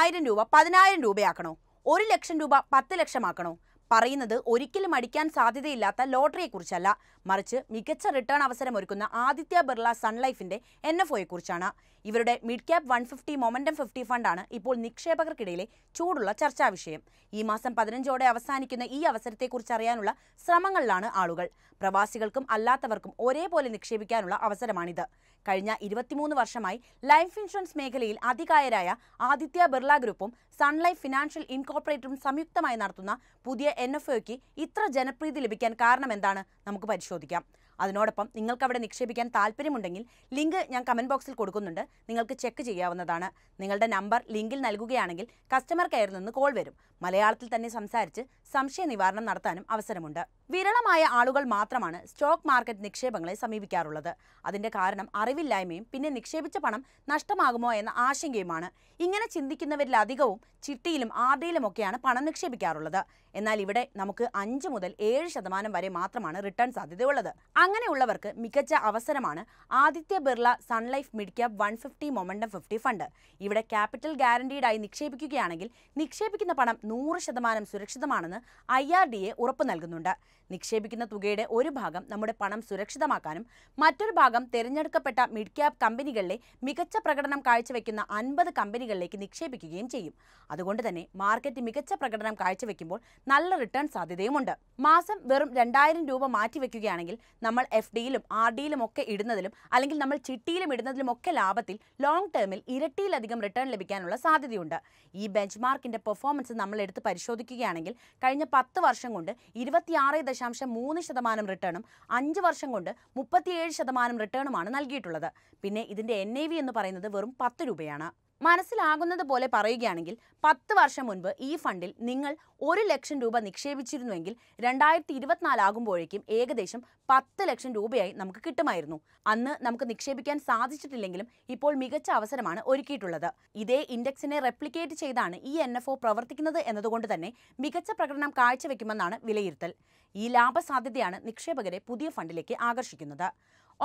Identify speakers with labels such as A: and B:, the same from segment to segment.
A: ആയിരം രൂപ പതിനായിരം രൂപയാക്കണോ ഒരു ലക്ഷം രൂപ പത്ത് ലക്ഷമാക്കണോ പറയുന്നത് ഒരിക്കലും അടിക്കാൻ സാധ്യതയില്ലാത്ത ലോട്ടറിയെക്കുറിച്ചല്ല മറിച്ച് മികച്ച റിട്ടേൺ അവസരം ഒരുക്കുന്ന ആദിത്യ ബിർള സൺലൈഫിന്റെ എൻ എഫ് ഒയെക്കുറിച്ചാണ് ഇവരുടെ mid cap one fifty momentum fifty ഫണ്ടാണ് ഇപ്പോൾ നിക്ഷേപകർക്കിടയിലെ ചൂടുള്ള ചർച്ചാ വിഷയം ഈ മാസം പതിനഞ്ചോടെ അവസാനിക്കുന്ന ഈ അവസരത്തെക്കുറിച്ച് അറിയാനുള്ള ശ്രമങ്ങളിലാണ് ആളുകൾ പ്രവാസികൾക്കും അല്ലാത്തവർക്കും ഒരേപോലെ നിക്ഷേപിക്കാനുള്ള അവസരമാണിത് കഴിഞ്ഞ ഇരുപത്തിമൂന്ന് വർഷമായി ലൈഫ് ഇൻഷുറൻസ് മേഖലയിൽ അധികായരായ ആദിത്യ ബിർള ഗ്രൂപ്പും സൺലൈഫ് ഫിനാൻഷ്യൽ ഇൻകോർപ്പറേറ്ററും സംയുക്തമായി നടത്തുന്ന പുതിയ എൻ എഫ് ഇത്ര ജനപ്രീതി ലഭിക്കാൻ കാരണമെന്താണ് നമുക്ക് പരിശോധിക്കാം അതിനോടൊപ്പം നിങ്ങൾക്ക് അവിടെ നിക്ഷേപിക്കാൻ താല്പര്യമുണ്ടെങ്കിൽ ലിങ്ക് ഞാൻ കമൻറ്റ് ബോക്സിൽ കൊടുക്കുന്നുണ്ട് നിങ്ങൾക്ക് ചെക്ക് ചെയ്യാവുന്നതാണ് നിങ്ങളുടെ നമ്പർ ലിങ്കിൽ നൽകുകയാണെങ്കിൽ കസ്റ്റമർ കെയറിൽ നിന്ന് കോൾ വരും മലയാളത്തിൽ തന്നെ സംസാരിച്ച് സംശയ നിവാരണം നടത്താനും അവസരമുണ്ട് വിരളമായ ആളുകൾ മാത്രമാണ് സ്റ്റോക്ക് മാർക്കറ്റ് നിക്ഷേപങ്ങളെ സമീപിക്കാറുള്ളത് അതിൻ്റെ കാരണം അറിവില്ലായ്മയും പിന്നെ നിക്ഷേപിച്ച പണം നഷ്ടമാകുമോ എന്ന ആശങ്കയുമാണ് ഇങ്ങനെ ചിന്തിക്കുന്നവരിലധികവും ചിട്ടിയിലും ആർഡിയിലുമൊക്കെയാണ് പണം നിക്ഷേപിക്കാറുള്ളത് എന്നാൽ ഇവിടെ നമുക്ക് അഞ്ച് മുതൽ ഏഴ് ശതമാനം വരെ മാത്രമാണ് റിട്ടേൺ സാധ്യതയുള്ളത് അങ്ങനെയുള്ളവർക്ക് മികച്ച അവസരമാണ് Aditya Birla Sun Life mid cap one fifty momentum fifty fund ഇവിടെ ക്യാപിറ്റൽ ഗ്യാരണ്ടീഡായി നിക്ഷേപിക്കുകയാണെങ്കിൽ നിക്ഷേപിക്കുന്ന പണം നൂറ് ശതമാനം സുരക്ഷിതമാണെന്ന് ഐ ആർ ഡി എ ഉറപ്പ് നൽകുന്നുണ്ട് നിക്ഷേപിക്കുന്ന തുകയുടെ ഒരു ഭാഗം നമ്മുടെ പണം സുരക്ഷിതമാക്കാനും മറ്റൊരു ഭാഗം തിരഞ്ഞെടുക്കപ്പെട്ട മിഡ് ക്യാപ് കമ്പനികളിലെ മികച്ച പ്രകടനം കാഴ്ചവെക്കുന്ന അൻപത് കമ്പനികളിലേക്ക് നിക്ഷേപിക്കുകയും ചെയ്യും അതുകൊണ്ട് തന്നെ മാർക്കറ്റ് മികച്ച പ്രകടനം കാഴ്ചവെക്കുമ്പോൾ നല്ല റിട്ടേൺ സാധ്യതയുമുണ്ട് മാസം വെറും രണ്ടായിരം രൂപ മാറ്റിവെക്കുകയാണെങ്കിൽ നമ്മൾ എഫ് ഡിയിലും ആർ ഡിയിലും ഒക്കെ ഇടുന്നതിലും അല്ലെങ്കിൽ നമ്മൾ ചിട്ടിയിലും ഇടുന്നതിലും ഒക്കെ ലാഭത്തിൽ ലോങ് ടേമിൽ ഇരട്ടിയിലധികം റിട്ടേൺ ലഭിക്കാനുള്ള സാധ്യതയുണ്ട് ഈ ബെഞ്ച് മാർക്കിന്റെ പെർഫോമൻസ് നമ്മൾ എടുത്ത് പരിശോധിക്കുകയാണെങ്കിൽ കഴിഞ്ഞ പത്ത് വർഷം കൊണ്ട് ഇരുപത്തിയാറ് ദശാംശം മൂന്ന് ശതമാനം റിട്ടേണും അഞ്ച് വർഷം കൊണ്ട് മുപ്പത്തിയേഴ് ശതമാനം റിട്ടേണുമാണ് നൽകിയിട്ടുള്ളത് പിന്നെ ഇതിൻ്റെ എൻ എന്ന് പറയുന്നത് വെറും പത്ത് രൂപയാണ് മനസ്സിലാകുന്നത് പോലെ പറയുകയാണെങ്കിൽ പത്ത് വർഷം മുൻപ് ഈ ഫണ്ടിൽ നിങ്ങൾ ഒരു ലക്ഷം രൂപ നിക്ഷേപിച്ചിരുന്നുവെങ്കിൽ രണ്ടായിരത്തി ഇരുപത്തിനാലാകുമ്പോഴേക്കും ഏകദേശം പത്ത് ലക്ഷം രൂപയായി നമുക്ക് കിട്ടുമായിരുന്നു അന്ന് നമുക്ക് നിക്ഷേപിക്കാൻ സാധിച്ചിട്ടില്ലെങ്കിലും ഇപ്പോൾ മികച്ച അവസരമാണ് ഒരുക്കിയിട്ടുള്ളത് ഇതേ ഇൻഡെക്സിനെ റെപ്ലിക്കേറ്റ് ചെയ്താണ് ഈ എൻ എഫ് ഒ പ്രവർത്തിക്കുന്നത് എന്നതുകൊണ്ട് തന്നെ മികച്ച പ്രകടനം കാഴ്ചവെക്കുമെന്നാണ് വിലയിരുത്തൽ ഈ ലാഭസാധ്യതയാണ് നിക്ഷേപകരെ പുതിയ ഫണ്ടിലേക്ക് ആകർഷിക്കുന്നത്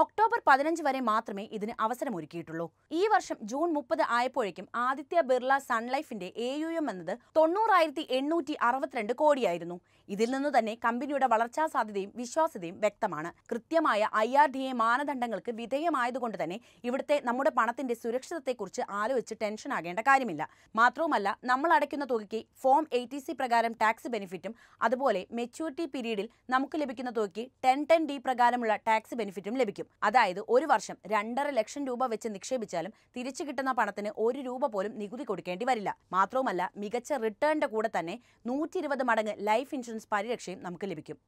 A: ഒക്ടോബർ പതിനഞ്ച് വരെ മാത്രമേ ഇതിന് അവസരമൊരുക്കിയിട്ടുള്ളൂ ഈ വർഷം ജൂൺ മുപ്പത് ആയപ്പോഴേക്കും ആദിത്യ ബിർള സൺലൈഫിന്റെ എ യു എം എന്നത് തൊണ്ണൂറായിരത്തി എണ്ണൂറ്റി അറുപത്തിരണ്ട് കോടിയായിരുന്നു ഇതിൽ നിന്ന് തന്നെ കമ്പനിയുടെ വളർച്ചാ സാധ്യതയും വിശ്വാസ്യതയും വ്യക്തമാണ് കൃത്യമായ ഐ ആർ ഡി എ മാനദണ്ഡങ്ങൾക്ക് വിധേയമായതുകൊണ്ട് തന്നെ ഇവിടുത്തെ നമ്മുടെ പണത്തിന്റെ സുരക്ഷിതത്തെക്കുറിച്ച് ആലോചിച്ച് ടെൻഷൻ ആകേണ്ട കാര്യമില്ല മാത്രവുമല്ല നമ്മൾ അടയ്ക്കുന്ന തുകയ്ക്ക് ഫോം എയ്റ്റി സി പ്രകാരം ടാക്സ് ബെനിഫിറ്റും അതുപോലെ മെച്യൂരിറ്റി പീരീഡിൽ നമുക്ക് ലഭിക്കുന്ന തുകയ്ക്ക് ടെൻ ടെൻ ഡി പ്രകാരമുള്ള ടാക്സ് ബെനിഫിറ്റും ലഭിക്കും ലഭിക്കും അതായത് ഒരു വർഷം രണ്ടര ലക്ഷം രൂപ വെച്ച് നിക്ഷേപിച്ചാലും തിരിച്ചു കിട്ടുന്ന പണത്തിന് ഒരു രൂപ പോലും നികുതി കൊടുക്കേണ്ടി വരില്ല മാത്രവുമല്ല മികച്ച റിട്ടേണിന്റെ കൂടെ തന്നെ നൂറ്റി മടങ്ങ് ലൈഫ് ഇൻഷുറൻസ് പരിരക്ഷയും നമുക്ക് ലഭിക്കും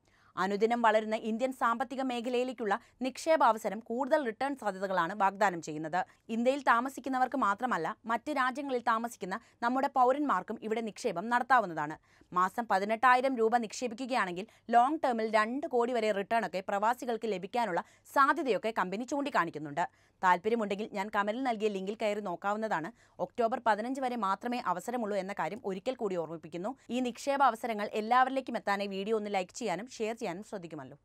A: അനുദിനം വളരുന്ന ഇന്ത്യൻ സാമ്പത്തിക മേഖലയിലേക്കുള്ള നിക്ഷേപാവസരം കൂടുതൽ റിട്ടേൺ സാധ്യതകളാണ് വാഗ്ദാനം ചെയ്യുന്നത് ഇന്ത്യയിൽ താമസിക്കുന്നവർക്ക് മാത്രമല്ല മറ്റ് രാജ്യങ്ങളിൽ താമസിക്കുന്ന നമ്മുടെ പൗരന്മാർക്കും ഇവിടെ നിക്ഷേപം നടത്താവുന്നതാണ് മാസം പതിനെട്ടായിരം രൂപ നിക്ഷേപിക്കുകയാണെങ്കിൽ ലോങ് ടേമിൽ രണ്ട് കോടി വരെ റിട്ടേണൊക്കെ പ്രവാസികൾക്ക് ലഭിക്കാനുള്ള സാധ്യതയൊക്കെ കമ്പനി ചൂണ്ടിക്കാണിക്കുന്നുണ്ട് താല്പര്യമുണ്ടെങ്കിൽ ഞാൻ കമലിൽ നൽകിയ ലിങ്കിൽ കയറി നോക്കാവുന്നതാണ് ഒക്ടോബർ പതിനഞ്ച് വരെ മാത്രമേ അവസരമുള്ളൂ എന്ന കാര്യം ഒരിക്കൽ കൂടി ഓർമ്മിപ്പിക്കുന്നു ഈ നിക്ഷേപ അവസരങ്ങൾ എല്ലാവരിലേക്കും എത്താനായി വീഡിയോ ഒന്ന് ലൈക്ക് ചെയ്യാനും ഷെയർ ചെയ്യാനും ചെയ്യാനും ശ്രദ്ധിക്കുമല്ലോ